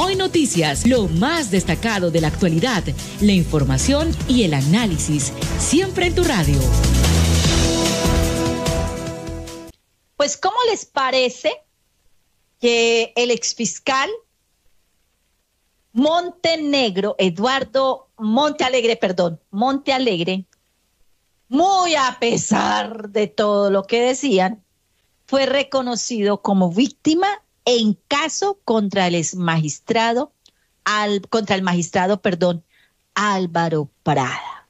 Hoy Noticias, lo más destacado de la actualidad, la información y el análisis, siempre en tu radio. Pues, ¿cómo les parece que el exfiscal Montenegro, Eduardo Montealegre, perdón, Alegre, muy a pesar de todo lo que decían, fue reconocido como víctima en caso contra el magistrado, al, contra el magistrado, perdón, Álvaro Prada.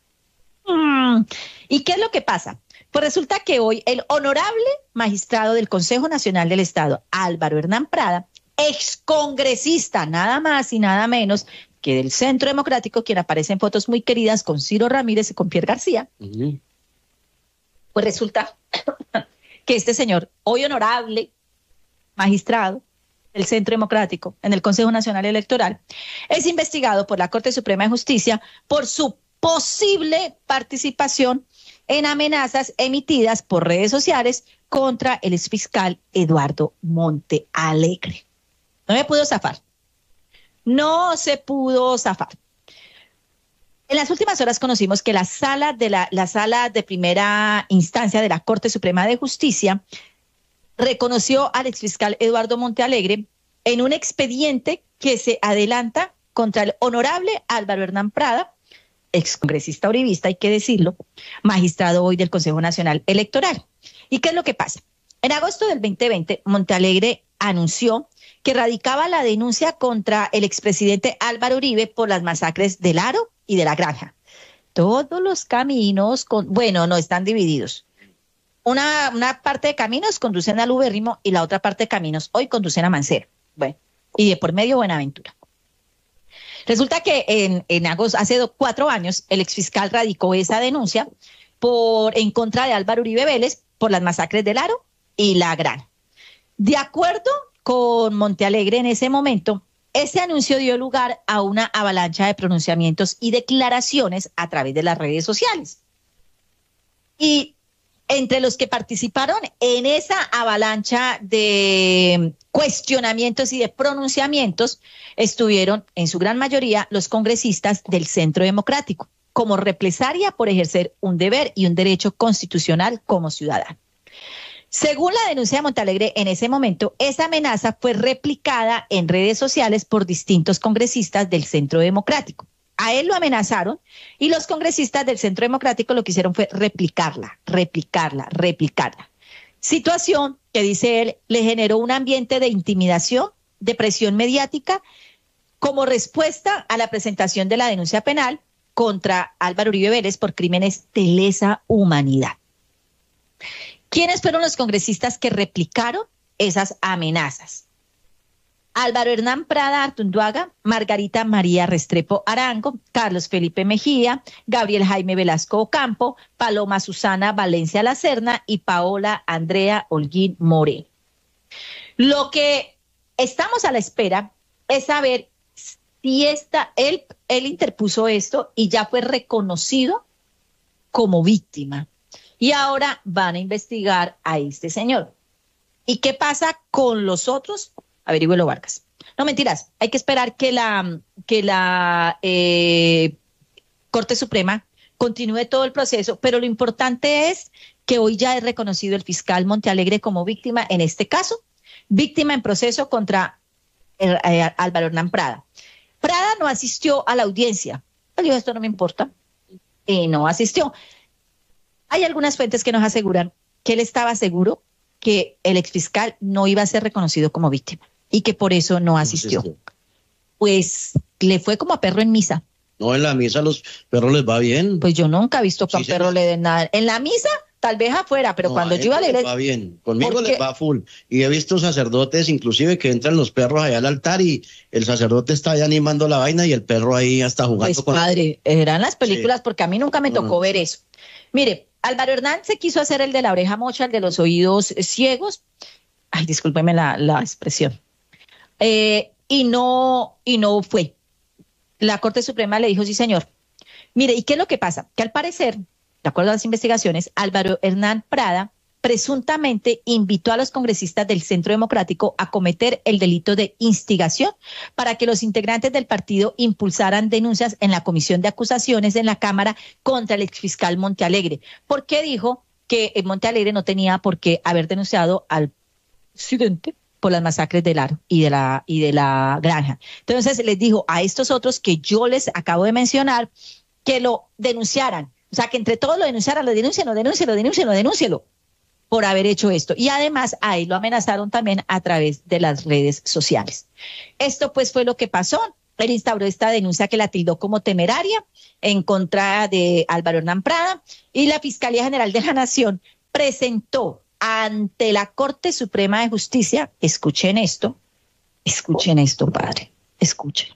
Mm. ¿Y qué es lo que pasa? Pues resulta que hoy el honorable magistrado del Consejo Nacional del Estado, Álvaro Hernán Prada, excongresista, nada más y nada menos que del Centro Democrático, quien aparece en fotos muy queridas con Ciro Ramírez y con Pierre García, pues resulta que este señor, hoy honorable magistrado, el Centro Democrático en el Consejo Nacional Electoral, es investigado por la Corte Suprema de Justicia por su posible participación en amenazas emitidas por redes sociales contra el exfiscal Eduardo Monte Alegre. No me pudo zafar. No se pudo zafar. En las últimas horas conocimos que la sala de la, la sala de primera instancia de la Corte Suprema de Justicia reconoció al exfiscal Eduardo Montealegre en un expediente que se adelanta contra el honorable Álvaro Hernán Prada, excongresista uribista, hay que decirlo, magistrado hoy del Consejo Nacional Electoral. ¿Y qué es lo que pasa? En agosto del 2020, Montealegre anunció que radicaba la denuncia contra el expresidente Álvaro Uribe por las masacres del Aro y de la Granja. Todos los caminos, con, bueno, no están divididos una, una parte de caminos conducen al Uberrimo y la otra parte de caminos hoy conducen a Mancero. Bueno, y de por medio Buenaventura. Resulta que en, en agosto, hace cuatro años, el exfiscal radicó esa denuncia por, en contra de Álvaro Uribe Vélez por las masacres del Aro y La Gran. De acuerdo con Montealegre en ese momento, ese anuncio dio lugar a una avalancha de pronunciamientos y declaraciones a través de las redes sociales. Y entre los que participaron en esa avalancha de cuestionamientos y de pronunciamientos estuvieron en su gran mayoría los congresistas del Centro Democrático, como represaria por ejercer un deber y un derecho constitucional como ciudadano. Según la denuncia de Montalegre, en ese momento esa amenaza fue replicada en redes sociales por distintos congresistas del Centro Democrático a él lo amenazaron y los congresistas del Centro Democrático lo que hicieron fue replicarla, replicarla, replicarla. Situación que, dice él, le generó un ambiente de intimidación, de presión mediática, como respuesta a la presentación de la denuncia penal contra Álvaro Uribe Vélez por crímenes de lesa humanidad. ¿Quiénes fueron los congresistas que replicaron esas amenazas? Álvaro Hernán Prada Artunduaga, Margarita María Restrepo Arango, Carlos Felipe Mejía, Gabriel Jaime Velasco Ocampo, Paloma Susana Valencia Lacerna y Paola Andrea Holguín More. Lo que estamos a la espera es saber si esta, él, él interpuso esto y ya fue reconocido como víctima. Y ahora van a investigar a este señor. ¿Y qué pasa con los otros averigüelo Vargas. No, mentiras, hay que esperar que la, que la eh, Corte Suprema continúe todo el proceso, pero lo importante es que hoy ya es reconocido el fiscal Montealegre como víctima en este caso, víctima en proceso contra eh, eh, Álvaro Hernán Prada. Prada no asistió a la audiencia. dijo esto no me importa. Y no asistió. Hay algunas fuentes que nos aseguran que él estaba seguro que el exfiscal no iba a ser reconocido como víctima y que por eso no asistió. Pues le fue como a perro en misa. No, en la misa los perros les va bien. Pues yo nunca he visto que a perro le den nada. En la misa, tal vez afuera, pero cuando yo iba a leer Les va bien, conmigo les va full. Y he visto sacerdotes, inclusive, que entran los perros allá al altar y el sacerdote está ahí animando la vaina y el perro ahí hasta jugando pues, Padre, eran las películas, porque a mí nunca me mm. tocó ver eso. Mire, Álvaro Hernán se quiso hacer el de la oreja mocha, el de los oídos ciegos. Ay, discúlpeme la, la expresión eh, y, no, y no fue. La Corte Suprema le dijo, sí, señor. Mire, ¿y qué es lo que pasa? Que al parecer, de acuerdo a las investigaciones, Álvaro Hernán Prada presuntamente invitó a los congresistas del Centro Democrático a cometer el delito de instigación para que los integrantes del partido impulsaran denuncias en la Comisión de Acusaciones en la Cámara contra el exfiscal Montealegre, porque dijo que eh, Montealegre no tenía por qué haber denunciado al presidente por las masacres del aro y de la, y de la granja. Entonces les dijo a estos otros que yo les acabo de mencionar que lo denunciaran. O sea, que entre todos lo denunciaran, lo denuncien, lo denuncien, lo denuncien, lo denuncien por haber hecho esto. Y además ahí lo amenazaron también a través de las redes sociales. Esto pues fue lo que pasó. Él instauró esta denuncia que la tildó como temeraria en contra de Álvaro Hernán Prada y la Fiscalía General de la Nación presentó ante la Corte Suprema de Justicia, escuchen esto, escuchen esto, padre, escuchen.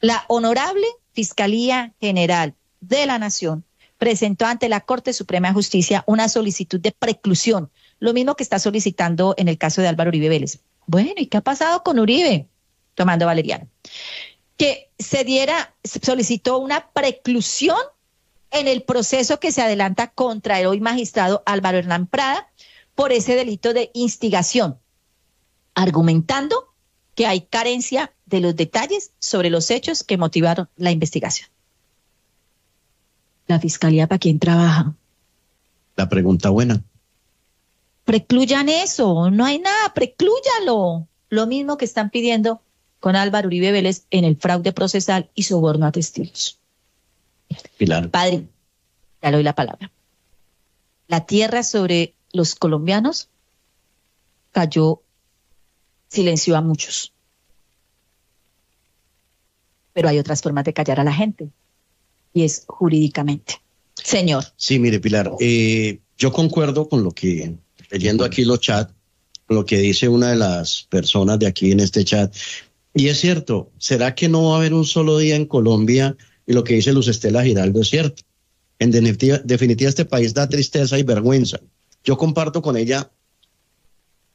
La honorable Fiscalía General de la Nación presentó ante la Corte Suprema de Justicia una solicitud de preclusión, lo mismo que está solicitando en el caso de Álvaro Uribe Vélez. Bueno, ¿y qué ha pasado con Uribe? Tomando Valeriano. Que se diera, solicitó una preclusión en el proceso que se adelanta contra el hoy magistrado Álvaro Hernán Prada por ese delito de instigación, argumentando que hay carencia de los detalles sobre los hechos que motivaron la investigación. ¿La fiscalía para quién trabaja? La pregunta buena. Precluyan eso, no hay nada, preclúyalo. Lo mismo que están pidiendo con Álvaro Uribe Vélez en el fraude procesal y soborno a testigos. Pilar. Padre, ya le doy la palabra. La tierra sobre los colombianos cayó, silenció a muchos. Pero hay otras formas de callar a la gente, y es jurídicamente. Señor. Sí, mire, Pilar, eh, yo concuerdo con lo que, leyendo aquí los chats, lo que dice una de las personas de aquí en este chat. Y es cierto, ¿será que no va a haber un solo día en Colombia y lo que dice Luz Estela Giraldo es cierto. En definitiva, este país da tristeza y vergüenza. Yo comparto con ella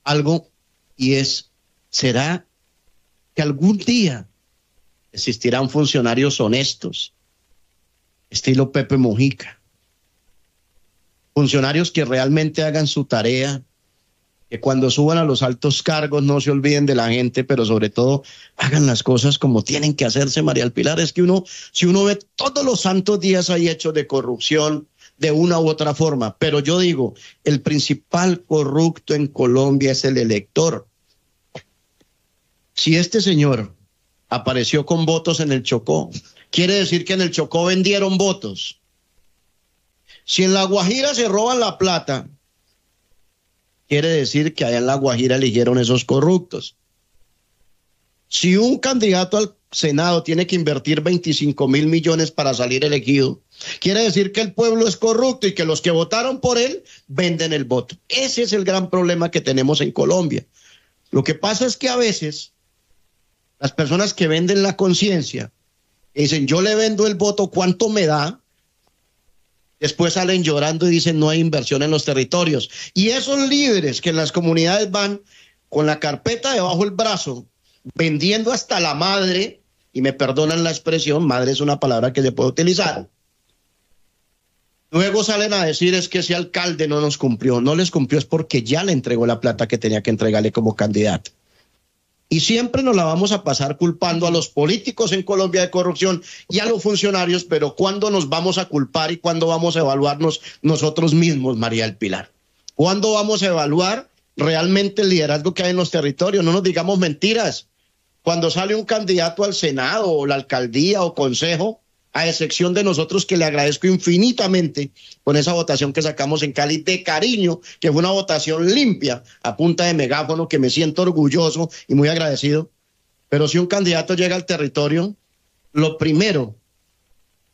algo y es, ¿será que algún día existirán funcionarios honestos, estilo Pepe Mojica? Funcionarios que realmente hagan su tarea que cuando suban a los altos cargos no se olviden de la gente, pero sobre todo hagan las cosas como tienen que hacerse, María del Pilar. Es que uno, si uno ve todos los santos días hay hechos de corrupción de una u otra forma, pero yo digo, el principal corrupto en Colombia es el elector. Si este señor apareció con votos en el Chocó, quiere decir que en el Chocó vendieron votos. Si en La Guajira se roban la plata, quiere decir que allá en La Guajira eligieron esos corruptos. Si un candidato al Senado tiene que invertir 25 mil millones para salir elegido, quiere decir que el pueblo es corrupto y que los que votaron por él venden el voto. Ese es el gran problema que tenemos en Colombia. Lo que pasa es que a veces las personas que venden la conciencia dicen, yo le vendo el voto, ¿cuánto me da? Después salen llorando y dicen no hay inversión en los territorios. Y esos líderes que en las comunidades van con la carpeta debajo del brazo, vendiendo hasta la madre, y me perdonan la expresión, madre es una palabra que se puede utilizar. Luego salen a decir es que ese alcalde no nos cumplió, no les cumplió es porque ya le entregó la plata que tenía que entregarle como candidato. Y siempre nos la vamos a pasar culpando a los políticos en Colombia de corrupción y a los funcionarios, pero ¿cuándo nos vamos a culpar y cuándo vamos a evaluarnos nosotros mismos, María del Pilar? ¿Cuándo vamos a evaluar realmente el liderazgo que hay en los territorios? No nos digamos mentiras. Cuando sale un candidato al Senado o la alcaldía o consejo, a excepción de nosotros que le agradezco infinitamente con esa votación que sacamos en Cali de cariño, que fue una votación limpia a punta de megáfono, que me siento orgulloso y muy agradecido. Pero si un candidato llega al territorio, lo primero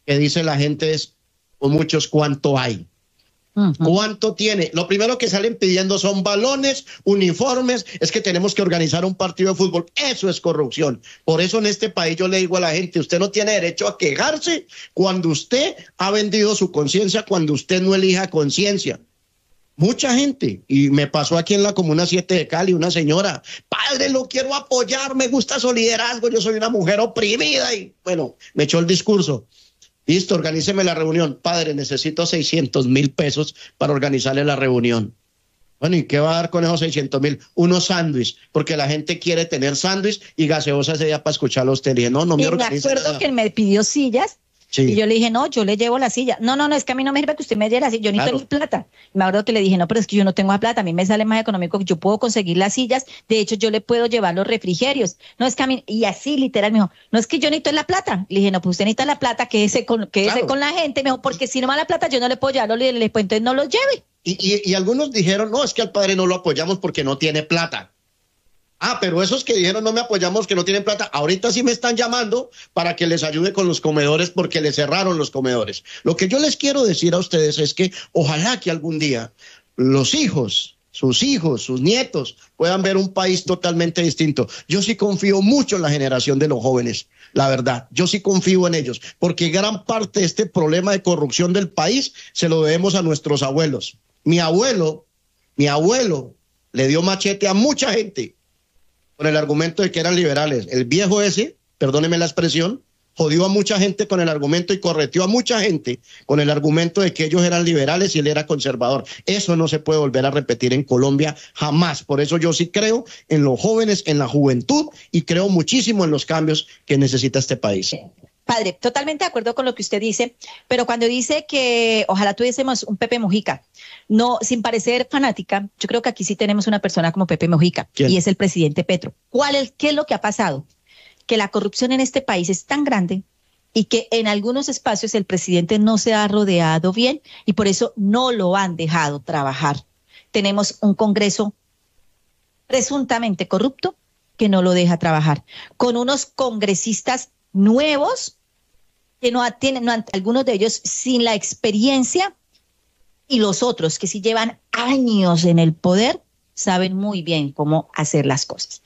que dice la gente es, ¿o muchos cuánto hay. ¿Cuánto tiene? Lo primero que salen pidiendo son balones, uniformes, es que tenemos que organizar un partido de fútbol. Eso es corrupción. Por eso en este país yo le digo a la gente, usted no tiene derecho a quejarse cuando usted ha vendido su conciencia, cuando usted no elija conciencia. Mucha gente, y me pasó aquí en la Comuna 7 de Cali, una señora, padre, lo quiero apoyar, me gusta su liderazgo, yo soy una mujer oprimida, y bueno, me echó el discurso. Listo, organíceme la reunión. Padre, necesito 600 mil pesos para organizarle la reunión. Bueno, ¿y qué va a dar con esos 600 mil? Unos sándwiches, porque la gente quiere tener sándwich y gaseosa ese día para escuchar los usted. no, no me, y me acuerdo que me pidió sillas y yo le dije, no, yo le llevo la silla. No, no, no, es que a mí no me sirve que usted me dé la silla. Yo necesito mi plata. me acuerdo que le dije, no, pero es que yo no tengo la plata. A mí me sale más económico. que Yo puedo conseguir las sillas. De hecho, yo le puedo llevar los refrigerios. No es que a mí, y así literal me dijo, no es que yo necesito la plata. Le dije, no, pues usted necesita la plata, quédese con, quédese con la gente. Me porque si no me da la plata, yo no le puedo llevarlo, le pues entonces no los lleve. y algunos dijeron, no, es que al padre no lo apoyamos porque no tiene plata. Ah, pero esos que dijeron no me apoyamos, que no tienen plata, ahorita sí me están llamando para que les ayude con los comedores porque les cerraron los comedores. Lo que yo les quiero decir a ustedes es que ojalá que algún día los hijos, sus hijos, sus nietos puedan ver un país totalmente distinto. Yo sí confío mucho en la generación de los jóvenes, la verdad. Yo sí confío en ellos, porque gran parte de este problema de corrupción del país se lo debemos a nuestros abuelos. Mi abuelo, mi abuelo le dio machete a mucha gente con el argumento de que eran liberales. El viejo ese, perdóneme la expresión, jodió a mucha gente con el argumento y correteó a mucha gente con el argumento de que ellos eran liberales y él era conservador. Eso no se puede volver a repetir en Colombia jamás. Por eso yo sí creo en los jóvenes, en la juventud y creo muchísimo en los cambios que necesita este país. Padre, totalmente de acuerdo con lo que usted dice, pero cuando dice que ojalá tuviésemos un Pepe Mojica, no, sin parecer fanática, yo creo que aquí sí tenemos una persona como Pepe Mojica y es el presidente Petro. ¿Cuál ¿Qué es lo que ha pasado? Que la corrupción en este país es tan grande y que en algunos espacios el presidente no se ha rodeado bien y por eso no lo han dejado trabajar. Tenemos un Congreso presuntamente corrupto que no lo deja trabajar, con unos congresistas nuevos, que no tienen, algunos de ellos sin la experiencia, y los otros que si llevan años en el poder, saben muy bien cómo hacer las cosas.